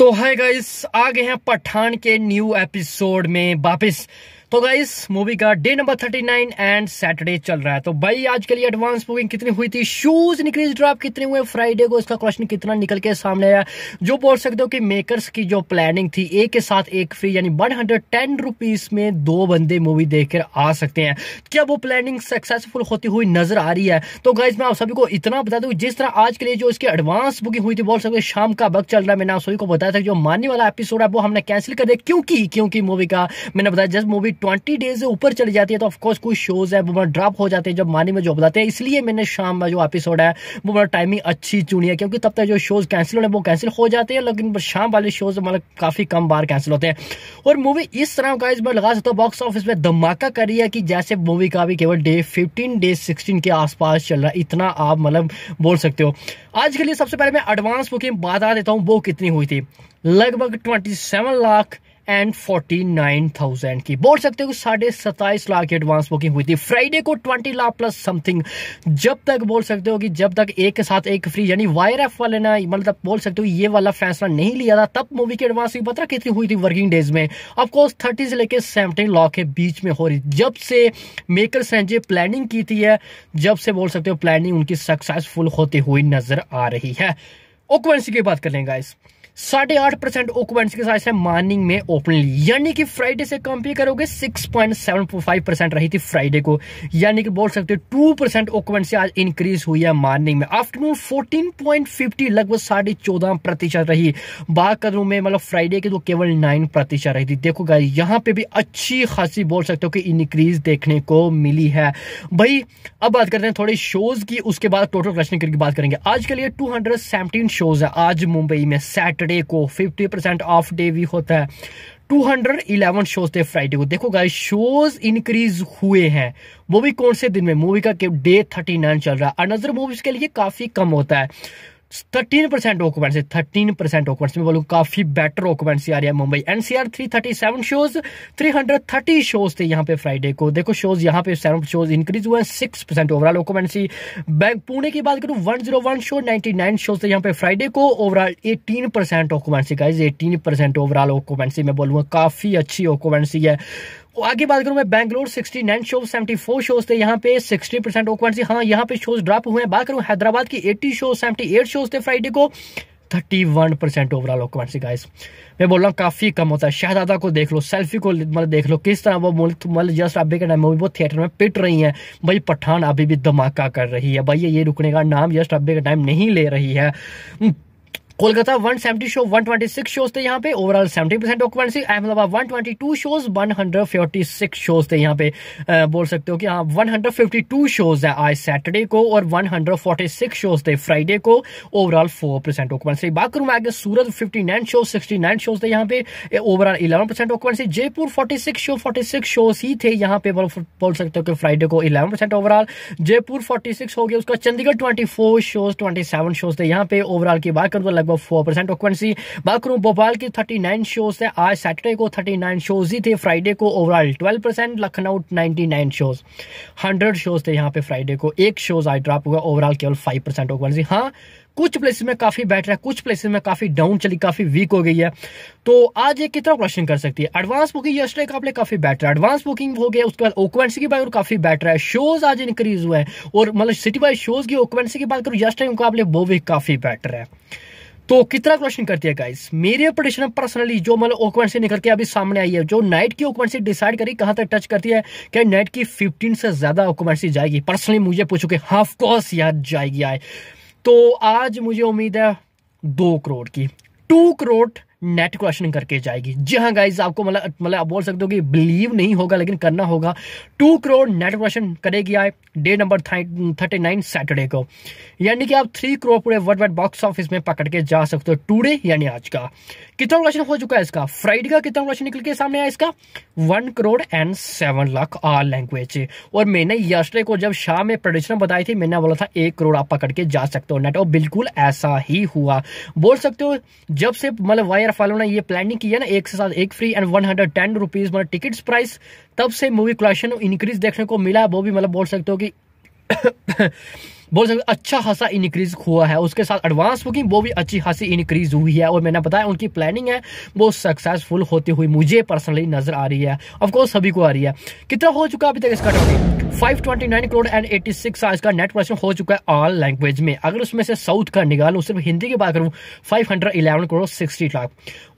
तो hi guys आ गए हैं पठान के न्यू एपिसोड में वापस तो गाइस मूवी का day number thirty nine and Saturday चल रहा है तो भाई आज के लिए एडवांस बुकिंग कितनी हुई थी शूज इंक्रीज ड्रॉप कितने हुए फ्राइडे को इसका क्वेश्चन कितना निकल के सामने आया जो बोल सकते हो कि मेकर्स की जो प्लानिंग थी एक के साथ एक फ्री यानी वन हंड्रेड टेन रुपीज में दो बंदे मूवी देखकर आ सकते हैं क्या वो प्लानिंग सक्सेसफुल होती हुई नजर आ रही है तो गाइज मैं आप सभी को इतना बता दू जिस तरह आज के लिए जो इसकी एडवांस बुकिंग हुई थी बोल सकते शाम का वक्त चल रहा है मैंने आप सभी को बताया था जो मानने वाला एपिसोड है वो हमने कैंसिल कर दिया क्योंकि क्योंकि मूवी का मैंने बताया जस्ट मूवी ट्वेंटी डेज से ऊपर चली जाती है तो ऑफकोर्स कुछ शोज़ है वो ड्रॉप हो जाते हैं जब मानी में जॉब जाते हैं इसलिए मैंने शाम में जो एपिसोड है वो मेरा टाइमिंग अच्छी चुनी है क्योंकि तब तक जो शोज़ कैंसिल होने वो कैंसिल हो जाते हैं लेकिन शाम वाले शोज़ मतलब काफ़ी कम बार कैंसिल होते हैं और मूवी इस तरह का इस बार लगा सकता हूँ बॉक्स ऑफिस में धमाका करी है कि जैसे मूवी का भी केवल डे फिफ्टीन डे सिक्सटीन के आसपास चल रहा है इतना आप मतलब बोल सकते हो आज के लिए सबसे पहले मैं एडवांस बुकिंग बता देता हूँ वो कितनी हुई थी लगभग twenty seven lakh and forty nine thousand की बोल सकते हो साढ़े सत्ताईस लाख की एडवांस बुकिंग हुई थी फ्राइडे को ट्वेंटी लाख प्लस समथिंग जब तक बोल सकते हो कि जब तक एक के साथ एक फ्री यानी वायर एफ वाले ना मतलब बोल सकते हो ये वाला फैसला नहीं लिया था तब मूवी की एडवांस की पता कितनी हुई थी वर्किंग डेज में अफकोर्स थर्टी से लेकर सेवनटीन लाख के बीच में हो रही जब से मेकर सेंजे प्लानिंग की थी है जब से बोल सकते हो प्लानिंग उनकी सक्सेसफुल होती हुई नजर आ रही है ओक्वेंसी की बात कर लें गाइस साढ़े आठ परसेंट ऑक्यूपेंट्स के साथ मॉर्निंग में ओपनली यानी कि फ्राइडे से कंपेयर करोगे six point seven five percent रही थी फ्राइडे को यानी कि बोल सकते हो टू परसेंट ऑक्यूपेंसी आज इंक्रीज हुई है मॉर्निंग में आफ्टरनून फोर्टीन पॉइंट फिफ्टी लगभग साढ़े चौदह प्रतिशत रही बात करूं मैं मतलब फ्राइडे की तो केवल नाइन प्रतिशत रही थी देखो गाय यहाँ पे भी अच्छी खासी बोल सकते हो कि इंक्रीज देखने को मिली है भाई अब बात करते हैं थोड़े शोज की उसके बाद टोटल क्लस्टिंग की बात करेंगे आज के लिए टू हंड्रेड सेवनटीन शोज है आज मुंबई में सैटरडे सैटरडे को 50 परसेंट ऑफ डे भी होता है 211 शोज थे फ्राइडे को देखो गाइस शोज इंक्रीज हुए हैं वो भी कौन से दिन में मूवी का डे 39 चल रहा है अनदर मूवीज के लिए काफी कम होता है thirteen percent occupancy thirteen percent occupancy मैं बोलूँ काफी बेटर ऑक्यूपेंसी आ रही है Mumbai NCR three thirty seven shows three hundred thirty shows थे यहाँ पे फ्राइडे को देखो शोज यहाँ पे सेवन शोज इंक्रीज हुए सिक्स परसेंट ओवरऑल ऑक्यूपेंसी बैंक पुणे की बात करूँ one zero one show ninety nine shows थे यहाँ पे फ्राइडे को ओवरऑल एटीन परसेंट ऑक्यूपेंसी का एटीन परसेंट ओवरऑल ऑक्यूपेंसी मैं बोलूँगा काफी अच्छी ऑक्यूपेंसी है और आगे बात करूं मैं बैंगलोर 69 शोज 74 शोज थे यहाँ पे 60 परसेंट ऑक्यूपेंसी हाँ यहाँ पे शोज ड्रॉप हुए हैं बात करूं हैदराबाद की 80 शोज 78 शोज थे फ्राइडे को 31 परसेंट ओवरऑल ऑक्यूपेंसी गाइस मैं बोल रहा हूँ काफ़ी कम होता है शहजादा को देख लो सेल्फी को मतलब देख लो किस तरह वो मुल्क मतलब जस्ट अभी के टाइम में वो थिएटर में पिट रही है भाई पठान अभी भी धमाका कर रही है भाई ये रुकने का नाम जस्ट अभी का टाइम नहीं ले रही है Kolkata one seventy show one twenty six shows थे यहाँ पे overall seventy percent occupancy Ahmedabad one twenty two shows one hundred forty six shows थे यहाँ पे बोल सकते हो कि हाँ one hundred fifty two shows है आज सैटरडे को और one hundred forty six shows थे फ्राइडे को ओवरऑल फोर परसेंट ऑक्युपेंसी बात करूं मैं Surat fifty nine show sixty nine shows थे यहाँ पे overall eleven percent occupancy Jaipur forty six show forty six shows ही थे यहाँ पे बोल सकते हो कि फ्राइडे को eleven percent overall Jaipur forty six हो गया उसका Chandigarh twenty four shows twenty seven shows थे यहाँ पे ओवरऑल की बात करूँ तो लगभग अब फोर परसेंट ऑक्वेंसी बात करूं भोपाल की थर्टी नाइन शोज है आज सैटरडे को थर्टी नाइन शोज ही थे फ्राइडे को overall twelve percent Lucknow ninety nine shows hundred shows थे यहाँ पे फ्राइडे को एक शोज आई ड्रॉप हुआ ओवरऑल केवल फाइव परसेंट ऑक्वेंसी हाँ कुछ प्लेसेस में काफी बेटर है कुछ प्लेसेस में काफी डाउन चली काफी वीक हो गई है तो आज ये कितना क्वेश्चन कर सकती है एडवांस बुकिंग यस्टरडे का आपने काफी बेटर है एडवांस बुकिंग हो गया उसके बाद ओक्वेंसी की बात करूँ काफी बेटर है शोज आज इंक्रीज हुए हैं और मतलब सिटी वाइज शोज की ओक्वेंसी की बात करूँ यस्टरडे का आपने वो भी काफी बेटर है तो कितना क्वेश्चन करती है गाइस मेरे प्रोडिक्शन पर्सनली जो मतलब ओकमेंट से निकल के अभी सामने आई है जो नाइट की ओकमेंट से डिसाइड करी कहां तक टच करती है क्या नाइट की 15 से ज्यादा ओकमेंट जाएगी पर्सनली मुझे पूछो कि हाँ यार जाएगी आए तो आज मुझे उम्मीद है दो करोड़ की टू करोड़ नेट क्वेश्चन करके जाएगी जी हाँ गाइज आपको मतलब मतलब आप बोल सकते हो कि बिलीव नहीं होगा लेकिन करना होगा टू करोड़ नेट क्वेश्चन करेगी आए day number thirty nine Saturday को यानी कि आप थ्री करोड़ पूरे वर्ल्ड वाइड बॉक्स ऑफिस में पकड़ के जा सकते हो टूडे यानी आज का कितना क्वेश्चन हो चुका है इसका फ्राइडे का कितना क्वेश्चन निकल के सामने आया इसका one crore and seven lakh आर लैंग्वेज और मैंने यस्टरडे को जब शाम में प्रोडिशन बताई थी मैंने बोला था एक करोड़ आप पकड़ के जा सकते हो नेट और बिल्कुल ऐसा ही हुआ बोल सकते हो जब से मतलब वायर अगर फॉलो ने ये प्लानिंग की है ना एक से साथ एक free and one hundred ten rupees मतलब टिकट प्राइस तब से मूवी कलेक्शन इंक्रीज देखने को मिला वो भी मतलब बोल सकते हो कि बोल सकते अच्छा खासा इंक्रीज हुआ है उसके साथ एडवांस बुकिंग वो भी अच्छी खासी इंक्रीज हुई है और मैंने बताया उनकी प्लानिंग है वो सक्सेसफुल होती हुई मुझे पर्सनली नजर आ रही है ऑफकोर्स सभी को आ रही है कितना हो चुका अभी तक इसका टॉपिक 529 करोड़ एंड 86 आज का नेट प्रोडक्शन हो चुका है ऑल लैंग्वेज में अगर उसमें से साउथ का निकालू सिर्फ हिंदी की बात करूं 511 करोड़ 60 लाख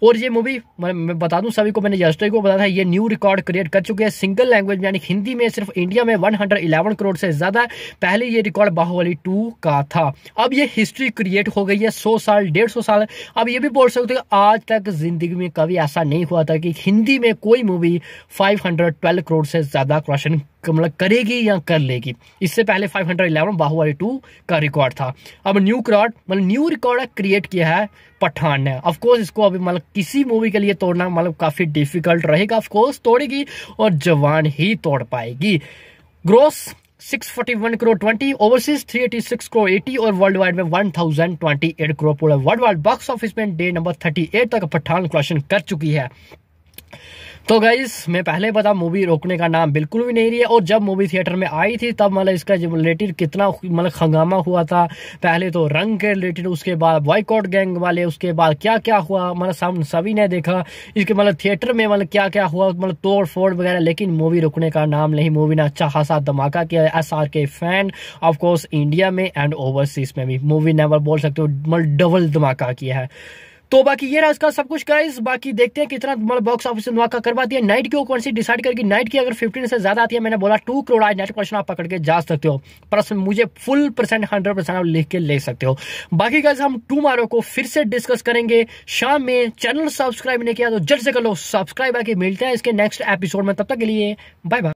और ये मूवी मैं, मैं बता दूं सभी को मैंने यस्टरडे को बताया था ये न्यू रिकॉर्ड क्रिएट कर चुके हैं सिंगल लैंग्वेज यानी हिंदी में सिर्फ इंडिया में 111 करोड़ से ज़्यादा पहले ये रिकॉर्ड बाहुबली वाली टू का था अब ये हिस्ट्री क्रिएट हो गई है सौ साल डेढ़ सौ साल अब ये भी बोल सकते हो आज तक जिंदगी में कभी ऐसा नहीं हुआ था कि हिंदी में कोई मूवी 512 करोड़ से ज़्यादा क्रॉशन मतलब करेगी या कर लेगी इससे पहले 511 बाहुबली टू का रिकॉर्ड था अब न्यू रिकॉर्ड मतलब न्यू रिकॉर्ड क्रिएट किया है पठान ने ऑफकोर्स इसको अभी मतलब किसी मूवी के लिए तोड़ना मतलब काफ़ी डिफिकल्ट रहेगा ऑफकोर्स तोड़ेगी और जवान ही तोड़ पाएगी ग्रोस 641 करोड़ 20 ओवरसीज 386 करोड़ 80 और वर्ल्ड वाइड में 1028 करोड़ पूरा वर्ल्ड वाइड बॉक्स ऑफिस में डे नंबर 38 तक पठान क्वेश्चन कर चुकी है तो गाइस मैं पहले बता मूवी रोकने का नाम बिल्कुल भी नहीं रही है और जब मूवी थिएटर में आई थी तब मतलब इसका जब रिलेटेड कितना मतलब हंगामा हुआ था पहले तो रंग के रिलेटेड उसके बाद बॉयकॉट गैंग वाले उसके बाद क्या क्या हुआ मतलब सब सभी ने देखा इसके मतलब थिएटर में मतलब क्या क्या हुआ मतलब तोड़ फोड़ वगैरह लेकिन मूवी रुकने का नाम नहीं मूवी ने अच्छा खासा धमाका किया S R K fan of course India में एंड ओवरसीज में भी मूवी नेवर बोल सकते हो मतलब डबल धमाका किया है तो बाकी ये रहा इसका सब कुछ गाइस बाकी देखते हैं कितना बॉक्स ऑफिस धमाका करवाती है नाइट की कौन सी डिसाइड करके नाइट की अगर फिफ्टीन से ज्यादा आती है मैंने बोला टू करोड़ आज नेट क्वेश्चन आप पकड़ के जा सकते हो प्लस मुझे फुल परसेंट हंड्रेड परसेंट आप लिख के ले सकते हो बाकी गाइज हम टू मारो को फिर से डिस्कस करेंगे शाम में चैनल सब्सक्राइब नहीं किया तो जल्द से कर लो सब्सक्राइब आके मिलते हैं इसके नेक्स्ट एपिसोड में तब तक के लिए बाय बाय